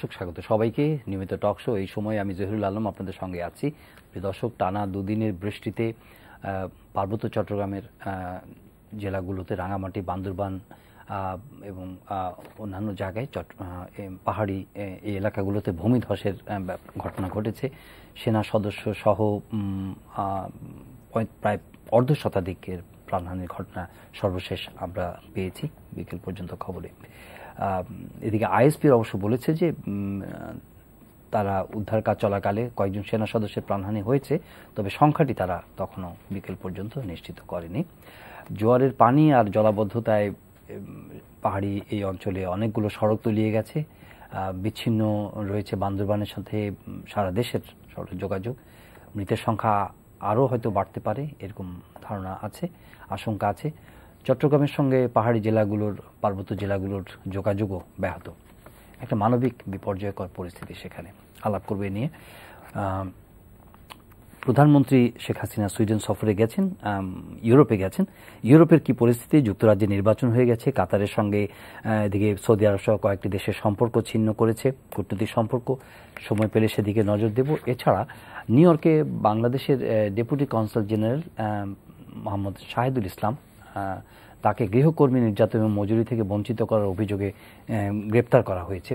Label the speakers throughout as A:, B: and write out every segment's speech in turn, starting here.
A: দর্শক স্বাগত সবাইকে নিয়মিত টক শো এই সময় আমি জহিরুল আলম আপনাদের সঙ্গে আছি দর্শক টানা দুদিনের বৃষ্টিতে পার্বত্য চট্টগ্রামের জেলাগুলোতে রাঙামাটি বান্দরবান এবং অন্যান্য জায়গায় চট পাহাড়ি এই এলাকাগুলোতে ভূমিধসের ঘটনা ঘটেছে সেনা সদস্য সহ প্রায় অর্ধ শতাধিকের প্রাণহানির ঘটনা সর্বশেষ আমরা পেয়েছি বিকেল পর্যন্ত খবরে এদিকে আইএসপির অবশ্য বলেছে যে তারা উদ্ধার কাজ চলাকালে কয়েকজন সেনা সদস্যের প্রাণহানি হয়েছে তবে সংখ্যাটি তারা তখনও বিকেল পর্যন্ত নিশ্চিত করেনি জোয়ারের পানি আর জলাবদ্ধতায় পাহাড়ি এই অঞ্চলে অনেকগুলো সড়ক তলিয়ে গেছে বিচ্ছিন্ন রয়েছে বান্দরবানের সাথে সারা দেশের সড়ক যোগাযোগ মৃতের সংখ্যা আরও হয়তো বাড়তে পারে এরকম ধারণা আছে আশঙ্কা আছে চট্টগ্রামের সঙ্গে পাহাড়ি জেলাগুলোর পার্বত্য জেলাগুলোর যোগাযোগও ব্যাহত একটা মানবিক বিপর্যয়কর পরিস্থিতি সেখানে আলাপ করবে নিয়ে প্রধানমন্ত্রী শেখ হাসিনা সুইডেন সফরে গেছেন ইউরোপে গেছেন ইউরোপের কি পরিস্থিতি যুক্তরাজ্যে নির্বাচন হয়ে গেছে কাতারের সঙ্গে এদিকে সৌদি আরব সহ কয়েকটি দেশের সম্পর্ক ছিন্ন করেছে কূটনৈতিক সম্পর্ক সময় পেলে সেদিকে নজর দেব এছাড়া নিউ ইয়র্কে বাংলাদেশের deputy consul general Mohammad Shahedul Islam তাকে গৃহকর্মী নির্যাতন এবং মজুরি থেকে বঞ্চিত করার অভিযোগে গ্রেপ্তার করা হয়েছে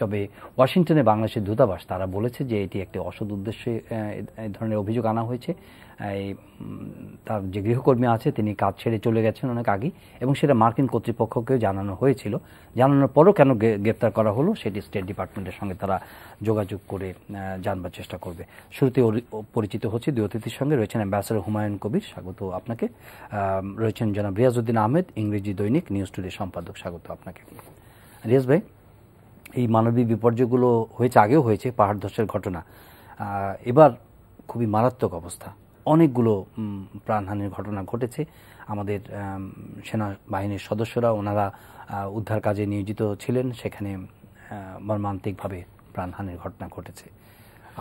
A: তবে ওয়াশিংটনে বাংলাদেশের দূতাবাস তারা বলেছে যে এটি একটি অসৎ উদ্দেশ্যে এ ধরনের অভিযোগ আনা হয়েছে তার যে গৃহকর্মী আছে তিনি কাজ ছেড়ে চলে গেছেন অনেক আগেই এবং সেটা মার্কিন কর্তৃপক্ষকেও জানানো হয়েছিল জানানোর পরও কেন গ্রেপ্তার করা হলো সেটি স্টেট ডিপার্টমেন্টের সঙ্গে তারা যোগাযোগ করে জানবার চেষ্টা করবে শুরুতে পরিচিত হচ্ছে দুই অতিথির সঙ্গে রয়েছেন অ্যাম্বাসেডর হুমায়ুন কবির স্বাগত আপনাকে রয়েছেন জনাব রিয়াজউদ্দিন আহমেদ ইংরেজি দৈনিক নিউজ টুডে সম্পাদক স্বাগত আপনাকে রিয়াজ ভাই এই মানবিক বিপর্যয়গুলো হয়েছে আগেও হয়েছে পাহাড় ধসের ঘটনা এবার খুবই মারাত্মক অবস্থা অনেকগুলো প্রাণহানির ঘটনা ঘটেছে আমাদের সেনাবাহিনীর সদস্যরা ওনারা উদ্ধার কাজে নিয়োজিত ছিলেন সেখানে মর্মান্তিকভাবে প্রাণহানির ঘটনা ঘটেছে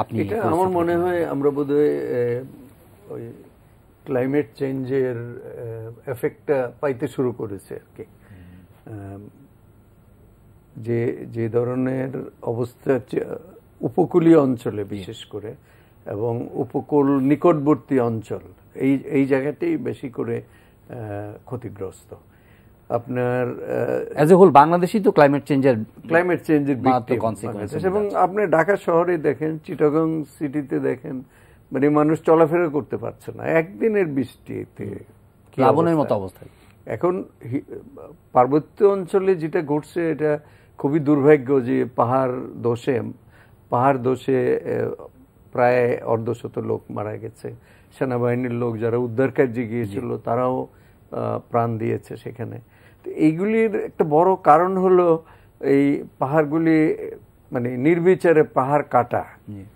A: আপনি আমার
B: মনে হয় আমরা বোধহয় ওই ক্লাইমেট চেঞ্জের এফেক্টটা পাইতে শুরু করেছে আর কি যে যে ধরনের অবস্থা উপকূলীয় অঞ্চলে বিশেষ করে এবং উপকূল নিকটবর্তী অঞ্চল এই এই জায়গাটাই বেশি করে ক্ষতিগ্রস্ত আপনার অ্যাজ এ হোল বাংলাদেশই তো ক্লাইমেট চেঞ্জের ক্লাইমেট চেঞ্জের এবং আপনি ঢাকা শহরে দেখেন চিটাগং সিটিতে দেখেন মানে মানুষ চলাফেরা করতে পারছে না একদিনের বৃষ্টিতে লাবণের মতো অবস্থা এখন পার্বত্য অঞ্চলে যেটা ঘটছে এটা খুবই দুর্ভাগ্য যে পাহাড় দোষে পাহাড় দোষে প্রায় অর্ধশত লোক মারা গেছে সেনাবাহিনীর লোক যারা উদ্ধার কার্যে গিয়েছিল তারাও প্রাণ দিয়েছে সেখানে তো এইগুলির একটা বড় কারণ হলো এই পাহাড়গুলি মানে নির্বিচারে পাহাড় কাটা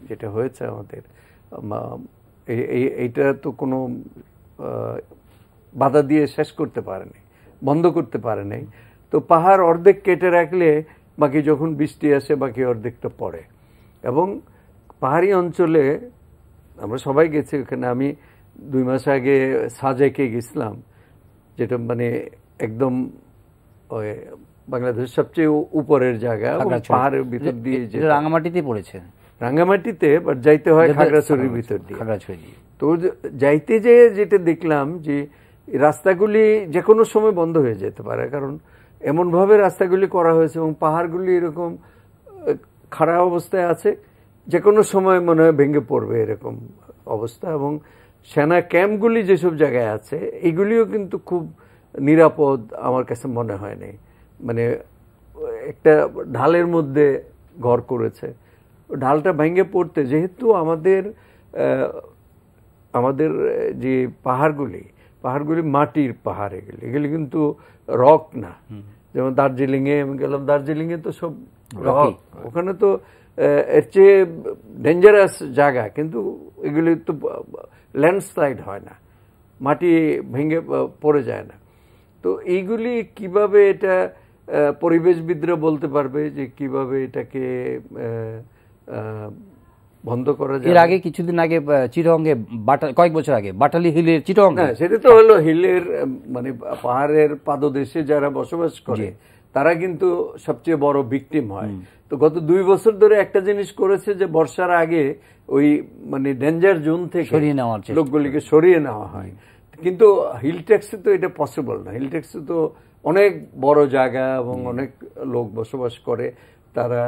B: যেটা হয়েছে আমাদের এইটা তো কোনো বাধা দিয়ে শেষ করতে পারেনি বন্ধ করতে পারে নাই তো পাহাড় অর্ধেক কেটে রাখলে বাকি যখন বৃষ্টি আসে বাকি অর্ধেকটা পড়ে এবং পাহাড়ি অঞ্চলে আমরা সবাই গেছি ওখানে আমি দুই মাস আগে সাজেকে গেছিলাম যেটা মানে একদম ওই বাংলাদেশের সবচেয়ে উপরের জায়গা পাহাড়ের ভিতর দিয়ে রাঙামাটিতে পড়েছে রাঙ্গামাটিতে বাট যাইতে হয় খাগড়াছড়ির ভিতর দিয়ে তো যাইতে যে যেটা দেখলাম যে রাস্তাগুলি যে কোনো সময় বন্ধ হয়ে যেতে পারে কারণ এমনভাবে রাস্তাগুলি করা হয়েছে এবং পাহাড়গুলি এরকম খারাপ অবস্থায় আছে যে কোনো সময় মনে হয় ভেঙে পড়বে এরকম অবস্থা এবং সেনা ক্যাম্পগুলি যেসব জায়গায় আছে এগুলিও কিন্তু খুব নিরাপদ আমার কাছে মনে হয়নি মানে একটা ঢালের মধ্যে ঘর করেছে ঢালটা ভেঙে পড়তে যেহেতু আমাদের আমাদের যে পাহাড়গুলি পাহাড়গুলি মাটির পাহাড় এগুলি এগুলি কিন্তু রক না যেমন দার্জিলিংয়ে আমি গেলাম দার্জিলিংয়ে তো সব রক ওখানে তো এর চেয়ে ডেঞ্জারাস জায়গা কিন্তু এগুলি তো ল্যান্ডস্লাইড হয় না মাটি ভেঙে পড়ে যায় না তো এইগুলি কিভাবে এটা পরিবেশবিদরা বলতে পারবে যে কিভাবে এটাকে বন্ধ করা যায় এর আগে
A: কিছুদিন আগে চিরঙ্গে বাটা কয়েক বছর আগে বাটালি হিলের চিটং হ্যাঁ, সেটা তো
B: হলো হিলের মানে পাহাড়ের পাদদেশে যারা বসবাস করে তারা কিন্তু সবচেয়ে বড় ভিকটিম হয় তো গত দুই বছর ধরে একটা জিনিস করেছে যে বর্ষার আগে ওই মানে ডেঞ্জার জোন থেকে সরিয়ে নেওয়া লোকগুলিকে সরিয়ে নেওয়া হয় কিন্তু হিল ট্যাক্সে তো এটা পসিবল না হিল ট্যাক্সে তো অনেক বড় জায়গা এবং অনেক লোক বসবাস করে তারা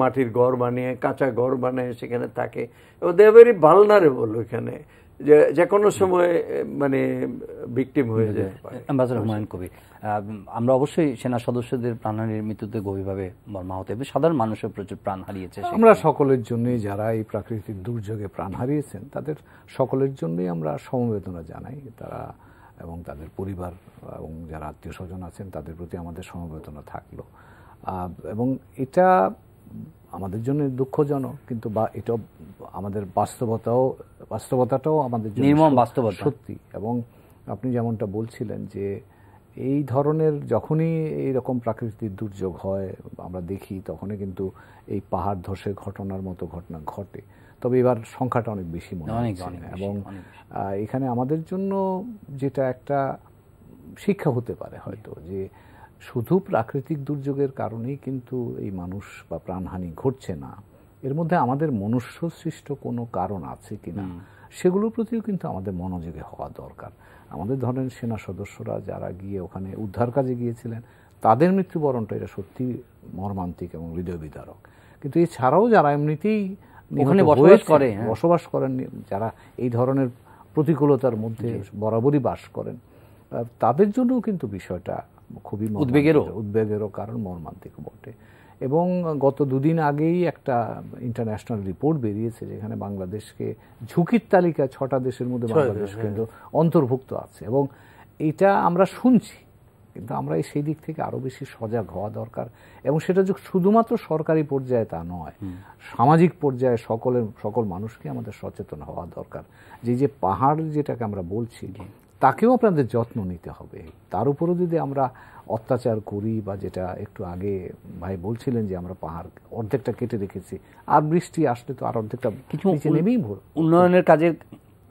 B: মাটির ঘর বানিয়ে কাঁচা ঘর বানিয়ে সেখানে থাকে এবং দে ভেরি ভালনারেবল ওইখানে যে যে কোনো সময় মানে ভিকটিম হয়ে যায় অ্যাম্বাসাডার হুমায়ুন
A: কবি আমরা অবশ্যই সেনা সদস্যদের প্রাণহানির মৃত্যুতে গভীরভাবে মর্মাহত এবং সাধারণ মানুষের প্রচুর প্রাণ হারিয়েছে আমরা
C: সকলের জন্যই যারা এই প্রাকৃতিক দুর্যোগে প্রাণ হারিয়েছেন তাদের সকলের জন্যই আমরা সমবেদনা জানাই তারা এবং তাদের পরিবার এবং যারা আত্মীয় স্বজন আছেন তাদের প্রতি আমাদের সমবেদনা থাকলো এবং এটা আমাদের জন্য দুঃখজনক কিন্তু বা এটা আমাদের বাস্তবতাও বাস্তবতাটাও আমাদের জন্য বাস্তবতা সত্যি এবং আপনি যেমনটা বলছিলেন যে এই ধরনের যখনই এই রকম প্রাকৃতিক দুর্যোগ হয় আমরা দেখি তখনই কিন্তু এই পাহাড় ধসের ঘটনার মতো ঘটনা ঘটে তবে এবার সংখ্যাটা অনেক বেশি মনে হচ্ছে এবং এখানে আমাদের জন্য যেটা একটা শিক্ষা হতে পারে হয়তো যে শুধু প্রাকৃতিক দুর্যোগের কারণেই কিন্তু এই মানুষ বা প্রাণহানি ঘটছে না এর মধ্যে আমাদের মনুষ্য সৃষ্ট কোনো কারণ আছে কি না সেগুলোর প্রতিও কিন্তু আমাদের মনোযোগী হওয়া দরকার আমাদের ধরেন সেনা সদস্যরা যারা গিয়ে ওখানে উদ্ধার কাজে গিয়েছিলেন তাদের মৃত্যুবরণটা এটা সত্যি মর্মান্তিক এবং হৃদয় বিদারক কিন্তু এছাড়াও যারা এমনিতেই ওখানে বসবাস করে হ্যাঁ। বসবাস করেন যারা এই ধরনের প্রতিকূলতার মধ্যে বরাবরই বাস করেন তাদের জন্যও কিন্তু বিষয়টা খুবই উদ্বেগেরও উদ্বেগেরও কারণ মর্মান্তিক বটে এবং গত দুদিন আগেই একটা ইন্টারন্যাশনাল রিপোর্ট বেরিয়েছে যেখানে বাংলাদেশকে ঝুঁকির তালিকা ছটা দেশের মধ্যে বাংলাদেশ হ্যাঁ। কিন্তু অন্তর্ভুক্ত আছে এবং এটা আমরা শুনছি কিন্তু আমরা সেই দিক থেকে আরও বেশি সজাগ হওয়া দরকার এবং সেটা যে শুধুমাত্র সরকারি পর্যায়ে তা নয় সামাজিক পর্যায়ে সকলের সকল মানুষকে আমাদের সচেতন হওয়া দরকার যে যে পাহাড় যেটাকে আমরা বলছি তাকেও আপনাদের যত্ন নিতে হবে তার উপরও যদি আমরা অত্যাচার করি বা যেটা একটু আগে ভাই বলছিলেন যে আমরা পাহাড় অর্ধেকটা কেটে রেখেছি আর বৃষ্টি আসলে তো আর অর্ধেকটা কিছু নেমেই ভোর
A: উন্নয়নের কাজের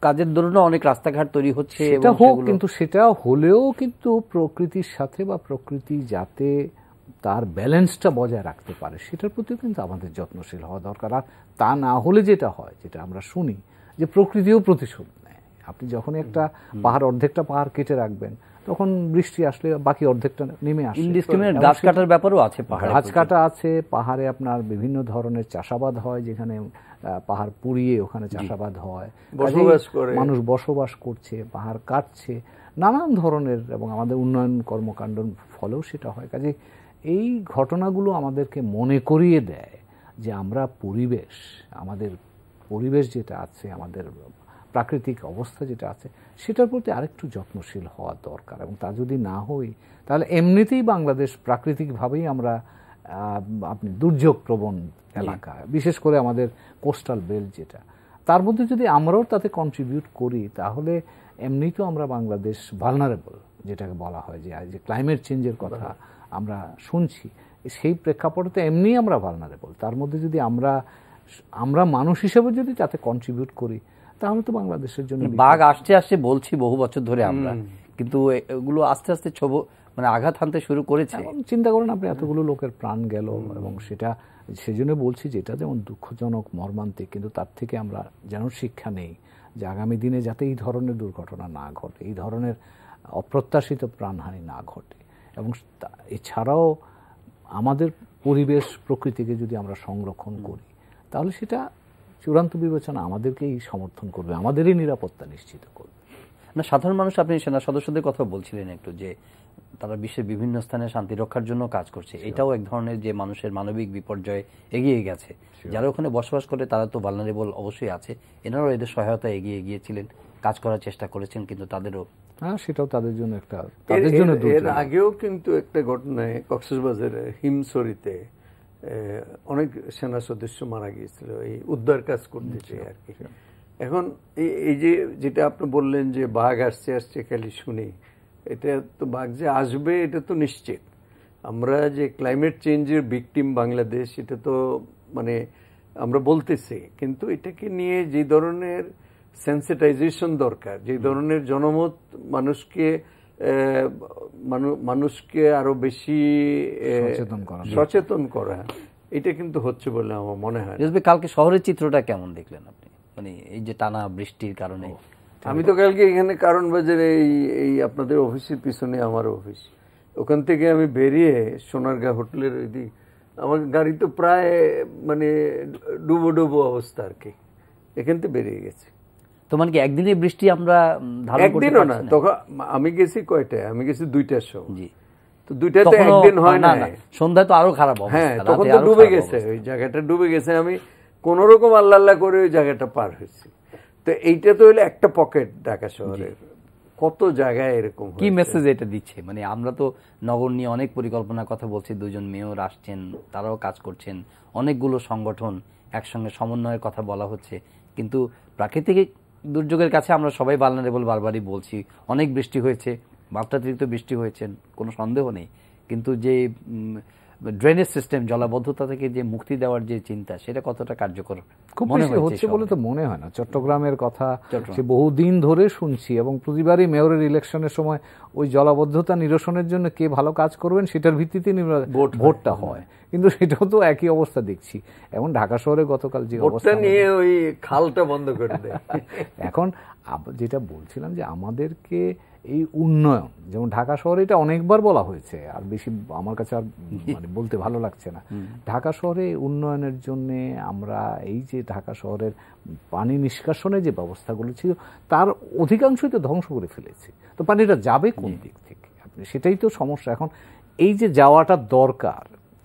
A: কাজের দরুন অনেক রাস্তাঘাট তৈরি হচ্ছে এটা হোক কিন্তু
C: সেটা হলেও কিন্তু প্রকৃতির সাথে বা প্রকৃতি যাতে তার ব্যালেন্সটা বজায় রাখতে পারে সেটার প্রতিও কিন্তু আমাদের যত্নশীল হওয়া দরকার আর তা না হলে যেটা হয় যেটা আমরা শুনি যে প্রকৃতিও প্রতিশোধ আপনি যখন একটা পাহাড় অর্ধেকটা পাহাড় কেটে রাখবেন তখন বৃষ্টি আসলে বাকি অর্ধেকটা নেমে আসে গাছ কাটার ব্যাপারও আছে গাছ কাটা আছে পাহাড়ে আপনার বিভিন্ন ধরনের চাষাবাদ হয় যেখানে পাহাড় পুড়িয়ে ওখানে চাষাবাদ হয় মানুষ বসবাস করছে পাহাড় কাটছে নানান ধরনের এবং আমাদের উন্নয়ন কর্মকাণ্ড ফলেও সেটা হয় কাজে এই ঘটনাগুলো আমাদেরকে মনে করিয়ে দেয় যে আমরা পরিবেশ আমাদের পরিবেশ যেটা আছে আমাদের প্রাকৃতিক অবস্থা যেটা আছে সেটার প্রতি আরেকটু যত্নশীল হওয়া দরকার এবং তা যদি না হই তাহলে এমনিতেই বাংলাদেশ প্রাকৃতিকভাবেই আমরা আপনি দুর্যোগ প্রবণ এলাকা বিশেষ করে আমাদের কোস্টাল বেল্ট যেটা তার মধ্যে যদি আমরাও তাতে কন্ট্রিবিউট করি তাহলে এমনি তো আমরা বাংলাদেশ ভালনারেবল যেটাকে বলা হয় যে যে ক্লাইমেট চেঞ্জের কথা আমরা শুনছি সেই প্রেক্ষাপটে তো এমনি আমরা ভালনারেবল তার মধ্যে যদি আমরা আমরা মানুষ হিসেবে যদি তাতে কন্ট্রিবিউট করি তাহলে তো
A: বাংলাদেশের জন্য মানে বাঘ আসছে আসছে বলছি বহু বছর ধরে আমরা কিন্তু এগুলো আস্তে আস্তে ছব মানে আঘাত হানতে শুরু করেছে
C: চিন্তা করেন আপনি এতগুলো লোকের প্রাণ গেল এবং সেটা সেজন্য বলছি যেটা যেমন দুঃখজনক মর্মান্তিক কিন্তু তার থেকে আমরা যেন শিক্ষা নেই যে আগামী দিনে যাতে এই ধরনের দুর্ঘটনা না ঘটে এই ধরনের অপ্রত্যাশিত প্রাণহানি না ঘটে এবং এছাড়াও আমাদের পরিবেশ প্রকৃতিকে যদি আমরা সংরক্ষণ করি তাহলে সেটা চূড়ান্ত বিবেচনা আমাদেরকেই সমর্থন করবে আমাদেরই নিরাপত্তা নিশ্চিত করবে
A: না সাধারণ মানুষ আপনি সেনা সদস্যদের কথা বলছিলেন একটু যে তারা বিশ্বের বিভিন্ন স্থানে শান্তি রক্ষার জন্য কাজ করছে এটাও এক ধরনের যে মানুষের মানবিক বিপর্যয় এগিয়ে গেছে যারা ওখানে বসবাস করে তারা তো ভালনারেবল অবশ্যই আছে এনারাও এদের সহায়তা এগিয়ে গিয়েছিলেন কাজ করার চেষ্টা করেছেন কিন্তু তাদেরও হ্যাঁ সেটাও তাদের জন্য একটা তাদের জন্য এর
B: আগেও কিন্তু একটা ঘটনায় কক্সবাজারে হিমসরিতে অনেক সেনা সদস্য মারা গিয়েছিল এই উদ্ধার কাজ করতে আচ্ছা, আর কি আচ্ছা। এখন এই যে যেটা আপনি বললেন যে বাঘ আসছে আসছে খালি শুনি এটা তো বাঘ যে আসবে এটা তো নিশ্চিত আমরা যে ক্লাইমেট চেঞ্জের বিকটিম বাংলাদেশ এটা তো মানে আমরা বলতেছি কিন্তু এটাকে নিয়ে যে ধরনের সেন্সিটাইজেশন দরকার যে ধরনের জনমত মানুষকে মানুষকে আরো বেশি সচেতন করা এটা কিন্তু হচ্ছে বলে আমার মনে হয়
A: কালকে শহরের চিত্রটা কেমন দেখলেন আপনি মানে এই যে টানা বৃষ্টির কারণে
B: আমি তো কালকে এখানে কারণ বাজারে এই এই আপনাদের অফিসের পিছনে আমার অফিস ওখান থেকে আমি বেরিয়ে সোনারগাঁ হোটেলের ওই আমার গাড়ি তো প্রায় মানে ডুবো ডুবো অবস্থা আর কি এখান থেকে বেরিয়ে গেছে তোমার
A: কি একদিনে বৃষ্টি আমরা না তখন
B: আমি গেছি কয়টা আমি গেছি দুইটার সময় জি তো একদিন হয় না সন্ধ্যা তো আরো খারাপ হ্যাঁ তখন তো ডুবে গেছে ওই জায়গাটা ডুবে গেছে আমি কোন রকম আল্লাহ আল্লাহ করে ওই জায়গাটা পার হয়েছি তো এইটা তো হলো একটা পকেট ঢাকা শহরের কত জায়গায় এরকম কি মেসেজ এটা দিচ্ছে মানে আমরা
A: তো নগর নিয়ে অনেক পরিকল্পনার কথা বলছি দুজন মেয়র আসছেন তারাও কাজ করছেন অনেকগুলো সংগঠন একসঙ্গে সমন্বয়ের কথা বলা হচ্ছে কিন্তু প্রাকৃতিক দুর্যোগের কাছে আমরা সবাই ভালনারেবল বারবারই বলছি অনেক বৃষ্টি হয়েছে মাত্রাতিরিক্ত বৃষ্টি হয়েছেন কোনো সন্দেহ নেই কিন্তু যে ড্রেনেজ সিস্টেম জলাবদ্ধতা থেকে যে মুক্তি দেওয়ার যে চিন্তা সেটা কতটা কার্যকর খুব হচ্ছে বলে
C: তো মনে হয় না চট্টগ্রামের কথা সে বহুদিন ধরে শুনছি এবং প্রতিবারই মেয়রের ইলেকশনের সময় ওই জলাবদ্ধতা নিরসনের জন্য কে ভালো কাজ করবেন সেটার ভিত্তিতে ভোটটা হয় কিন্তু সেটাও তো একই অবস্থা দেখছি এমন ঢাকা শহরে গতকাল যে অবস্থা নিয়ে
B: ওই খালটা বন্ধ করে দেয়
C: এখন যেটা বলছিলাম যে আমাদেরকে এই উন্নয়ন যেমন ঢাকা শহরে এটা অনেকবার বলা হয়েছে আর বেশি আমার কাছে আর মানে বলতে ভালো লাগছে না ঢাকা শহরে উন্নয়নের জন্য আমরা এই যে ঢাকা শহরের পানি নিষ্কাশনের যে ব্যবস্থাগুলো ছিল তার অধিকাংশই তো ধ্বংস করে ফেলেছে তো পানিটা যাবে কোন দিক থেকে আপনি সেটাই তো সমস্যা এখন এই যে যাওয়াটা দরকার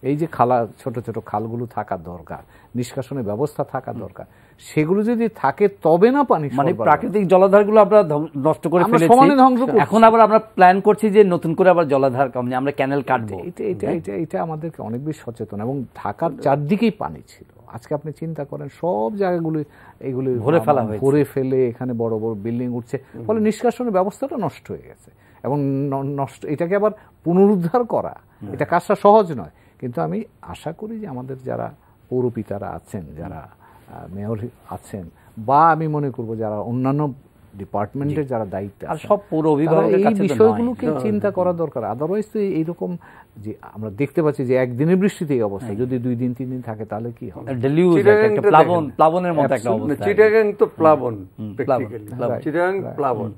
C: এই যে খালা ছোট ছোট খালগুলো থাকা দরকার নিষ্কাশনের ব্যবস্থা থাকা দরকার সেগুলো যদি থাকে তবে না পানি মানে প্রাকৃতিক জলাধারগুলো আমরা নষ্ট করে ফেলেছি ধ্বংস এখন আবার
A: আমরা প্ল্যান করছি যে নতুন করে আবার জলাধার কমে মানে আমরা ক্যানেল কাটবো এটা এটা এটা
C: এটা আমাদেরকে অনেক বেশি সচেতন এবং ঢাকার চারদিকেই পানি ছিল আজকে আপনি চিন্তা করেন সব জায়গাগুলো এগুলো ভরে ফেলা হয়েছে ভরে
A: ফেলে এখানে
C: বড় বড় বিল্ডিং উঠছে ফলে নিষ্কাশনের ব্যবস্থাটা নষ্ট হয়ে গেছে এবং নষ্ট এটাকে আবার পুনরুদ্ধার করা এটা কাজটা সহজ নয় কিন্তু আমি আশা করি যে আমাদের যারা পৌরপিতারা আছেন যারা মেয়র আছেন বা আমি মনে করব যারা অন্যান্য ডিপার্টমেন্টের যারা দায়িত্ব আর সব পুরো এই বিষয়গুলোকে চিন্তা করা দরকার আদারওয়াইজ তো এইরকম যে আমরা দেখতে পাচ্ছি যে একদিনের বৃষ্টিতে এই অবস্থা হ্যাঁ। যদি দুই দিন তিন দিন থাকে তাহলে কি হবে প্লাবন প্লাবনের মতো একটা অবস্থা
B: চিটাগাং তো প্লাবন চিটাগাং প্লাবন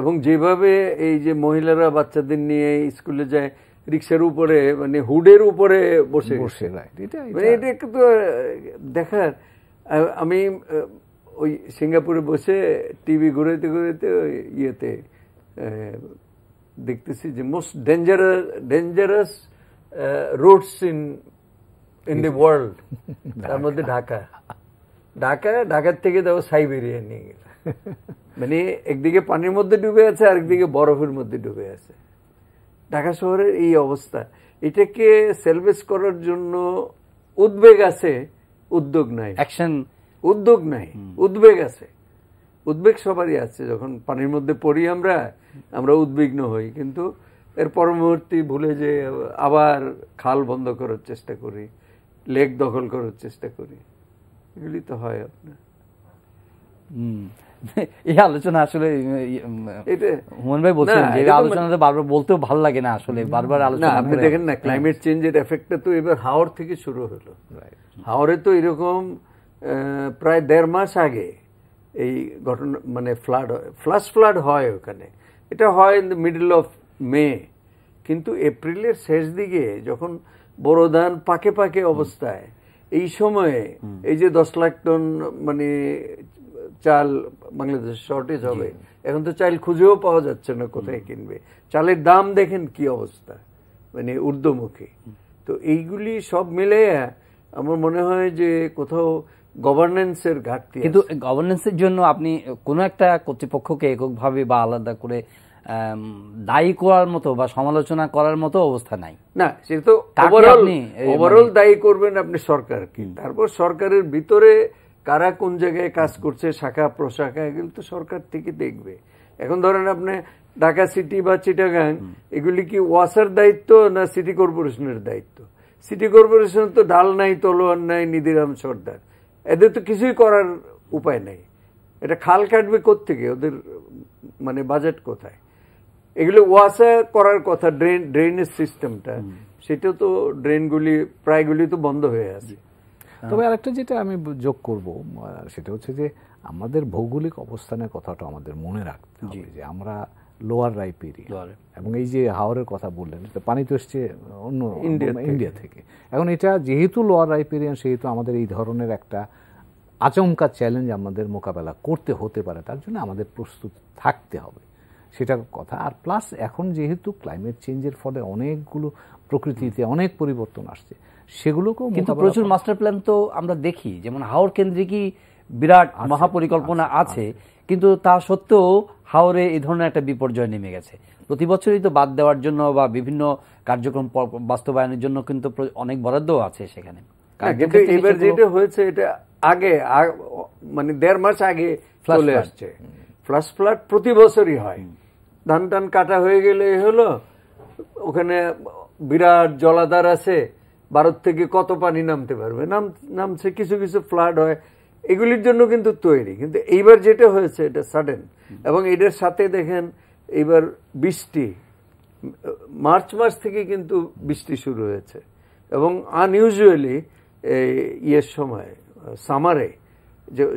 B: এবং যেভাবে এই যে মহিলারা বাচ্চাদের নিয়ে স্কুলে যায় রিক্সার উপরে মানে হুডের উপরে বসে বসে মানে এটা একটু দেখার আমি ওই সিঙ্গাপুরে বসে টিভি ঘুরাইতে ঘুরাইতে ইয়েতে দেখতেছি যে most dangerous dangerous roads in in the world তার মধ্যে ঢাকা ঢাকা ঢাকার থেকে দেখো সাইবেরিয়া নিয়ে গেল মানে একদিকে পানির মধ্যে ডুবে আছে আরেকদিকে বরফের মধ্যে ডুবে আছে ঢাকা শহরের এই অবস্থা এটাকে সেলভেস করার জন্য উদ্বেগ আছে উদ্যোগ নাই অ্যাকশন উদ্যোগ নাই উদ্বেগ আছে উদ্বেগ সবারই আছে যখন পানির মধ্যে পড়ি আমরা আমরা উদ্বিগ্ন হই কিন্তু এর পরবর্তী ভুলে যে আবার খাল বন্ধ করার চেষ্টা করি লেক দখল করার চেষ্টা করি এগুলি তো হয় আপনার হুম
A: এই আলোচনা আসলে ভাই বলছেন যে মানে- বারবার বলতেও ভালো লাগে না আসলে
B: বারবার আলোচনা আপনি দেখেন না ক্লাইমেট চেঞ্জের এফেক্টটা তো এবার হাওড় থেকে শুরু হলো হাওড়ে তো এরকম প্রায় দেড় মাস আগে এই ঘটনা মানে ফ্লাড ফ্লাশ ফ্লাড হয় ওখানে এটা হয় in the middle of May কিন্তু এপ্রিলের শেষ দিকে যখন বড় ধান পাকে পাকে অবস্থায় এই সময়ে এই যে দশ লাখ টন মানে চাল বাংলাদেশে শর্টেজ হবে এখন তো চাল খুঁজেও পাওয়া যাচ্ছে না কোথায় কিনবে চালের দাম দেখেন কি অবস্থা মানে ঊর্ধ্বমুখী তো এইগুলি সব মিলে আমার মনে হয় যে কোথাও গভর্নেন্সের ঘাটতি কিন্তু গভর্নেন্সের জন্য আপনি কোনো একটা
A: কর্তৃপক্ষকে এককভাবে বা আলাদা করে দায়ী করার মতো বা সমালোচনা করার মতো অবস্থা নাই
B: না সে তো ওভারঅল মানে দায়ী করবেন আপনি সরকারকে তারপর সরকারের ভিতরে কারা কোন জায়গায় কাজ করছে শাখা প্রশাখা এগুলো তো সরকার থেকে দেখবে এখন ধরেন আপনি ঢাকা সিটি বা চিটাগাং এগুলি কি ওয়াসার দায়িত্ব না সিটি কর্পোরেশনের দায়িত্ব সিটি কর্পোরেশন তো ডাল নাই তলোয়ার নাই নিধিরাম সর্দার এদের তো কিছুই করার উপায় নেই এটা খাল কাটবে থেকে ওদের মানে বাজেট কোথায় এগুলো ওয়াসা করার কথা ড্রেন ড্রেনেজ সিস্টেমটা সেটা তো ড্রেনগুলি প্রায়গুলি তো বন্ধ হয়ে আছে হ্যাঁ। তবে
C: আরেকটা যেটা আমি যোগ করব সেটা হচ্ছে যে আমাদের ভৌগোলিক অবস্থানের কথাটা আমাদের মনে রাখতে হবে যে আমরা লোয়ার রাইপেরিয়া এবং এই যে হাওরের কথা বললেন পানি তো এসছে অন্য ইন্ডিয়া থেকে এখন এটা যেহেতু লোয়ার রাইপেরিয়ান সেহেতু আমাদের এই ধরনের একটা আচমকা চ্যালেঞ্জ আমাদের মোকাবেলা করতে হতে পারে তার জন্য আমাদের প্রস্তুত থাকতে হবে সেটা কথা আর প্লাস এখন যেহেতু ক্লাইমেট চেঞ্জের ফলে
A: অনেকগুলো প্রকৃতিতে অনেক পরিবর্তন আসছে সেগুলোকেও কিন্তু প্রচুর মাস্টার প্ল্যান তো আমরা দেখি যেমন হাওড় কেন্দ্রিকই বিরাট মহাপরিকল্পনা আছে কিন্তু তা সত্ত্বেও হাওড়ে এই ধরনের একটা বিপর্যয় নেমে গেছে প্রতি বছরই তো বাদ দেওয়ার জন্য বা বিভিন্ন কার্যক্রম বাস্তবায়নের জন্য কিন্তু অনেক বরাদ্দ আছে সেখানে কিন্তু এবার যেটা
B: হয়েছে এটা আগে মানে দেড় মাস আগে চলে আসছে ফ্লাশ ফ্লাড প্রতি বছরই হয় ধান টান কাটা হয়ে গেলে হলো ওখানে বিরাট জলাধার আছে ভারত থেকে কত পানি নামতে পারবে নাম নামছে কিছু কিছু ফ্লাড হয় এগুলির জন্য কিন্তু তৈরি কিন্তু এইবার যেটা হয়েছে এটা সাডেন এবং এটার সাথে দেখেন এইবার বৃষ্টি মার্চ মাস থেকে কিন্তু বৃষ্টি শুরু হয়েছে এবং আনইউজুয়ালি ইয়ের সময় সামারে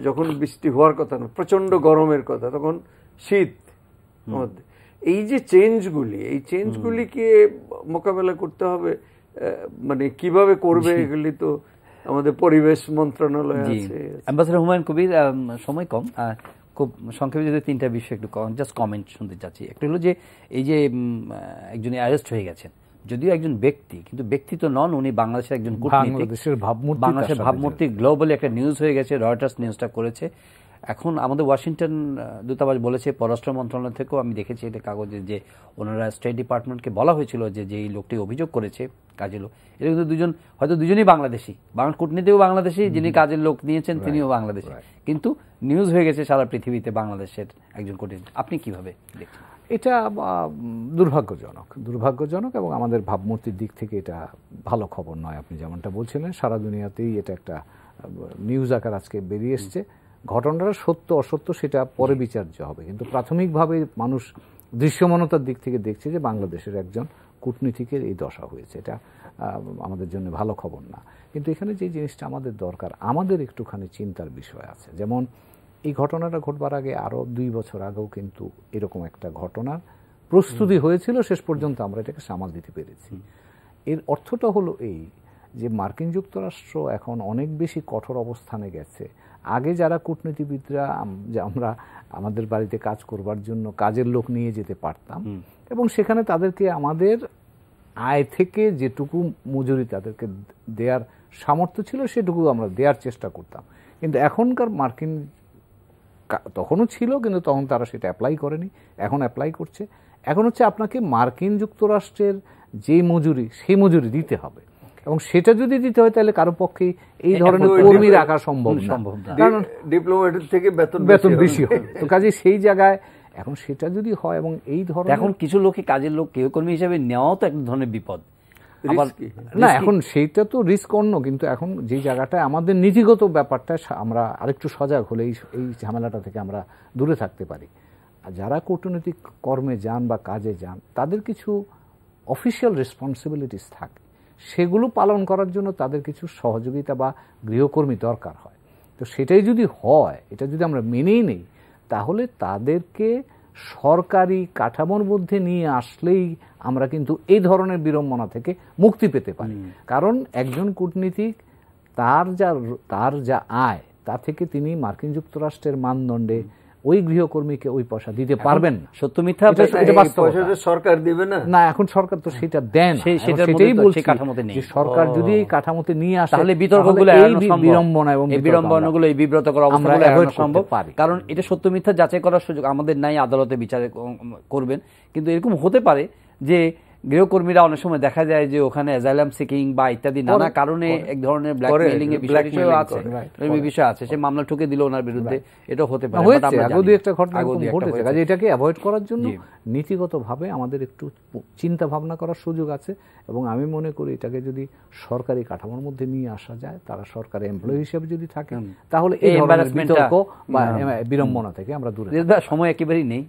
B: যখন বৃষ্টি হওয়ার কথা না প্রচণ্ড গরমের কথা তখন শীত মধ্যে এই যে চেঞ্জগুলি এই চেঞ্জগুলিকে মোকাবেলা করতে হবে মানে কিভাবে করবে এগুলি তো আমাদের পরিবেশ মন্ত্রণালয় আছে
A: অ্যাম্বাসেডর হুমায়ুন কবির সময় কম খুব সংক্ষেপে যদি তিনটা বিষয় একটু জাস্ট কমেন্ট শুনতে চাচ্ছি একটা হলো যে এই যে একজন অ্যারেস্ট হয়ে গেছেন যদিও একজন ব্যক্তি কিন্তু ব্যক্তি তো নন উনি বাংলাদেশের একজন বাংলাদেশের বাংলাদেশের ভাবমূর্তি গ্লোবালি একটা নিউজ হয়ে গেছে রয়টার্স নিউজটা করেছে এখন আমাদের ওয়াশিংটন দূতাবাস বলেছে পররাষ্ট্র মন্ত্রণালয় থেকেও আমি দেখেছি এটা কাগজে যে ওনারা স্টেট ডিপার্টমেন্টকে বলা হয়েছিল যে যেই লোকটি অভিযোগ করেছে কাজের লোক এটা কিন্তু দুজন হয়তো দুজনেই বাংলাদেশি বাংলা কূটনীতিও বাংলাদেশি যিনি কাজের লোক নিয়েছেন তিনিও বাংলাদেশি কিন্তু নিউজ হয়ে গেছে সারা পৃথিবীতে বাংলাদেশের একজন কূটনীতি আপনি কিভাবে দেখছেন এটা দুর্ভাগ্যজনক দুর্ভাগ্যজনক
C: এবং আমাদের ভাবমূর্তির দিক থেকে এটা ভালো খবর নয় আপনি যেমনটা বলছিলেন সারা দুনিয়াতেই এটা একটা নিউজ আকার আজকে বেরিয়ে এসছে ঘটনাটা সত্য অসত্য সেটা পরে বিচার্য হবে কিন্তু প্রাথমিকভাবে মানুষ দৃশ্যমানতার দিক থেকে দেখছে যে বাংলাদেশের একজন কূটনীতিকের এই দশা হয়েছে এটা আমাদের জন্য ভালো খবর না কিন্তু এখানে যে জিনিসটা আমাদের দরকার আমাদের একটুখানি চিন্তার বিষয় আছে যেমন এই ঘটনাটা ঘটবার আগে আরও দুই বছর আগেও কিন্তু এরকম একটা ঘটনার প্রস্তুতি হয়েছিল শেষ পর্যন্ত আমরা এটাকে সামাল দিতে পেরেছি এর অর্থটা হলো এই যে মার্কিন যুক্তরাষ্ট্র এখন অনেক বেশি কঠোর অবস্থানে গেছে আগে যারা কূটনীতিবিদরা আমরা আমাদের বাড়িতে কাজ করবার জন্য কাজের লোক নিয়ে যেতে পারতাম এবং সেখানে তাদেরকে আমাদের আয় থেকে যেটুকু মজুরি তাদেরকে দেওয়ার সামর্থ্য ছিল সেটুকু আমরা দেওয়ার চেষ্টা করতাম কিন্তু এখনকার মার্কিন তখনও ছিল কিন্তু তখন তারা সেটা অ্যাপ্লাই করেনি এখন অ্যাপ্লাই করছে এখন হচ্ছে আপনাকে মার্কিন যুক্তরাষ্ট্রের যে মজুরি সেই মজুরি দিতে হবে এবং সেটা যদি দিতে হয় তাহলে কারো পক্ষে এই ধরনের কর্মী রাখা সম্ভব সম্ভব কারণ
B: ডিপ্লোমেটের থেকে বেতন বেতন বেশি হয় তো
C: কাজে সেই জায়গায় এখন সেটা যদি হয় এবং এই ধরনের এখন কিছু লোকে কাজের
A: লোক কেউ কর্মী হিসাবে নেওয়াও তো এক ধরনের বিপদ
B: না এখন
C: সেইটা তো রিস্ক অন্য কিন্তু এখন যে জায়গাটায় আমাদের নীতিগত ব্যাপারটা আমরা আরেকটু সজাগ হলে এই এই ঝামেলাটা থেকে আমরা দূরে থাকতে পারি আর যারা কূটনৈতিক কর্মে যান বা কাজে যান তাদের কিছু অফিসিয়াল রেসপন্সিবিলিটিস থাকে সেগুলো পালন করার জন্য তাদের কিছু সহযোগিতা বা গৃহকর্মী দরকার হয় তো সেটাই যদি হয় এটা যদি আমরা মেনেই নিই তাহলে তাদেরকে সরকারি কাঠামোর মধ্যে নিয়ে আসলেই আমরা কিন্তু এই ধরনের বিড়ম্বনা থেকে মুক্তি পেতে পারি কারণ একজন কূটনীতিক তার যা তার যা আয় তা থেকে তিনি মার্কিন যুক্তরাষ্ট্রের মানদণ্ডে ওই গৃহকর্মীকে ওই পয়সা দিতে পারবেন সত্য মিথ্যা
B: সরকার দিবে না না এখন সরকার তো সেটা দেন সেটাই বলছে কাঠামোতে সরকার যদি
C: এই কাঠামোতে নিয়ে আসে তাহলে বিতর্কগুলো বিড়ম্বনা এবং
A: গুলো এই বিব্রতকর অবস্থাগুলো এড়ানো সম্ভব কারণ এটা সত্য মিথ্যা যাচাই করার সুযোগ আমাদের নাই আদালতে বিচার করবেন কিন্তু এরকম হতে পারে যে গৃহকর্মীরা অনেক সময় দেখা যায় যে ওখানে অ্যাজাইলাম সিকিং বা ইত্যাদি নানা কারণে এক ধরনের ব্ল্যাকমেলিং এর বিষয় আছে বিষয় আছে সে মামলা ঠুকে দিল ওনার বিরুদ্ধে এটা হতে পারে দুই একটা ঘটনা ঘটেছে কাজে এটাকে
C: অ্যাভয়েড করার জন্য নীতিগতভাবে আমাদের একটু চিন্তা ভাবনা করার সুযোগ আছে এবং আমি মনে করি এটাকে যদি সরকারি কাঠামোর মধ্যে নিয়ে আসা যায় তারা সরকারি এমপ্লয়ি হিসেবে যদি থাকে তাহলে এই বিতর্ক বা বিড়ম্বনা থেকে আমরা দূরে
A: সময় একেবারেই নেই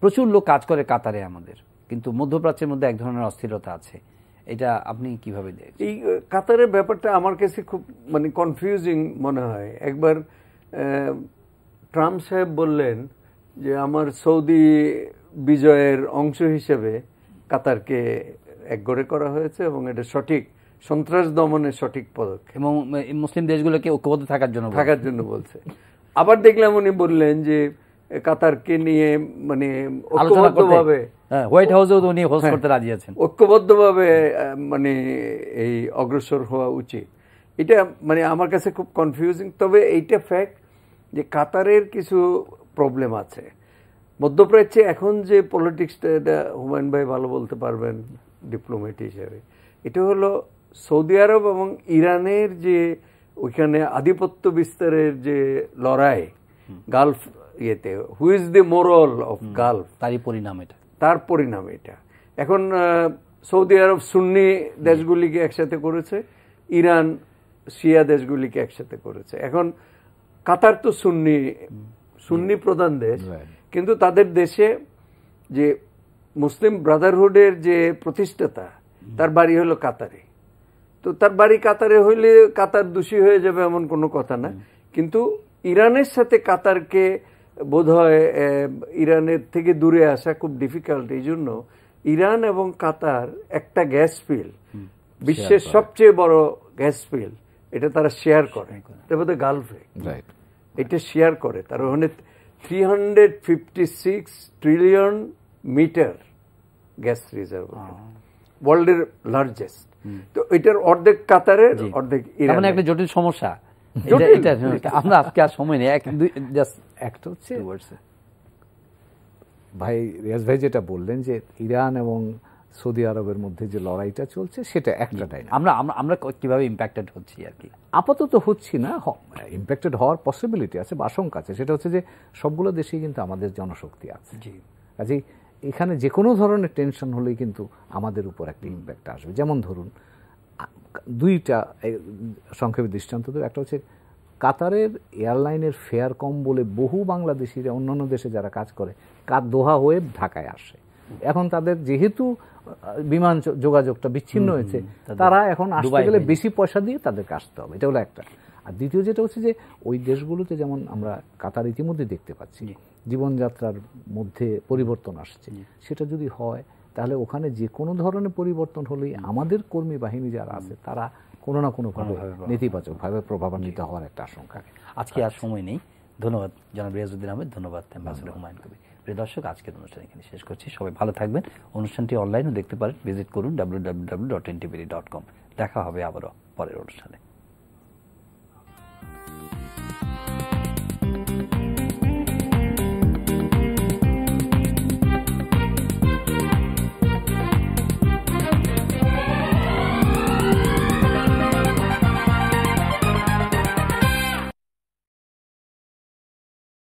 A: প্রচুর লোক কাজ করে কাতারে আমাদের কিন্তু মধ্যপ্রাচ্যের মধ্যে এক ধরনের অস্থিরতা আছে এটা আপনি কিভাবে দেখেন এই
B: কাতারের ব্যাপারটা আমার কাছে খুব মানে কনফিউজিং মনে হয় একবার ট্রাম্প সাহেব বললেন যে আমার সৌদি বিজয়ের অংশ হিসেবে কাতারকে একগড়ে করা হয়েছে এবং এটা সঠিক সন্ত্রাস দমনের সঠিক পদক্ষেপ এবং মুসলিম দেশগুলোকে ঐক্যবদ্ধ থাকার জন্য থাকার জন্য বলছে আবার দেখলাম উনি বললেন যে কাতারকে নিয়ে মানে ঐক্যবদ্ধভাবে হোয়াইট হাউসেও উনি হোস্ট করতে রাজি আছেন হ্যাঁ, ঐক্যবদ্ধভাবে মানে এই অগ্রসর হওয়া উচিত এটা মানে আমার কাছে খুব কনফিউজিং তবে এইটা ফ্যাক্ট যে কাতারের কিছু প্রবলেম আছে মধ্যপ্রাচ্যে এখন যে পলিটিক্সটা এটা হুমায়ুন ভাই ভালো বলতে পারবেন ডিপ্লোমেট হিসেবে এটা হলো সৌদি আরব এবং ইরানের যে ওইখানে আধিপত্য বিস্তারের যে লড়াই গালফ ইয়েতে who is the moral of Gulf তারই পরিণাম এটা তার পরিণাম এটা এখন সৌদি আরব সুন্নি দেশগুলিকে একসাথে করেছে ইরান শিয়া দেশগুলিকে একসাথে করেছে এখন কাতার তো সুন্নি সুন্নি প্রধান দেশ কিন্তু তাদের দেশে যে মুসলিম ব্রাদারহুডের যে প্রতিষ্ঠাতা তার বাড়ি হলো কাতারে তো তার বাড়ি কাতারে হইলে কাতার দোষী হয়ে যাবে এমন কোনো কথা না কিন্তু ইরানের সাথে কাতারকে বোধহয় ইরানের থেকে দূরে আসা খুব ডিফিকাল্ট এই জন্য ইরান এবং কাতার একটা গ্যাস ফিল বিশ্বের সবচেয়ে বড় গ্যাস ফিল এটা তারা শেয়ার করে এটা বোধহয় গালফে এটা শেয়ার করে তার ওখানে three hundred fifty six trillion meter gas reserve ওয়ার্ল্ডের লার্জেস্ট তো এটার অর্ধেক কাতারের অর্ধেক মানে একটা
A: জটিল সমস্যা এটা আমরা আজকে আর সময় নেই
C: ভাই রিয়াজ ভাই যেটা বললেন যে ইরান এবং সৌদি আরবের মধ্যে যে লড়াইটা চলছে সেটা একটা আমরা আমরা কীভাবে ইম্প্যাক্টেড হচ্ছি আর কি আপাতত হচ্ছি না ইম্প্যাক্টেড হওয়ার পসিবিলিটি আছে বা আশঙ্কা আছে সেটা হচ্ছে যে সবগুলো দেশেই কিন্তু আমাদের জনশক্তি আছে কাজেই এখানে যে কোনো ধরনের টেনশন হলেই কিন্তু আমাদের উপর একটা ইম্প্যাক্ট আসবে যেমন ধরুন দুইটা সংক্ষেপে দৃষ্টান্ত দেবে একটা হচ্ছে কাতারের এয়ারলাইনের ফেয়ার কম বলে বহু বাংলাদেশিরা অন্যান্য দেশে যারা কাজ করে দোহা হয়ে ঢাকায় আসে এখন তাদের যেহেতু বিমান যোগাযোগটা বিচ্ছিন্ন হয়েছে তারা এখন আসতে গেলে বেশি পয়সা দিয়ে তাদেরকে আসতে হবে এটা হলো একটা আর দ্বিতীয় যেটা হচ্ছে যে ওই দেশগুলোতে যেমন আমরা কাতার ইতিমধ্যে দেখতে পাচ্ছি জীবনযাত্রার মধ্যে পরিবর্তন আসছে সেটা যদি হয় তাহলে ওখানে যে কোনো ধরনের পরিবর্তন হলেই আমাদের কর্মী বাহিনী যারা আছে তারা কোনো না কোনোভাবে
A: নেতিবাচকভাবে প্রভাবান্বিত হওয়ার একটা আশঙ্কা আজকে আর আচ্ছা। সময় নেই ধন্যবাদ জনাব রিয়াজুদ্দিন আহমেদ ধন্যবাদ হুমায়ুন কবি প্রিয় দর্শক আজকের অনুষ্ঠান এখানে শেষ করছি সবাই ভালো থাকবেন অনুষ্ঠানটি অনলাইনে দেখতে পারেন ভিজিট করুন ডাব্লিউ ডাব্লিউ ডাব্লিউ ডট দেখা হবে আবারও পরের অনুষ্ঠানে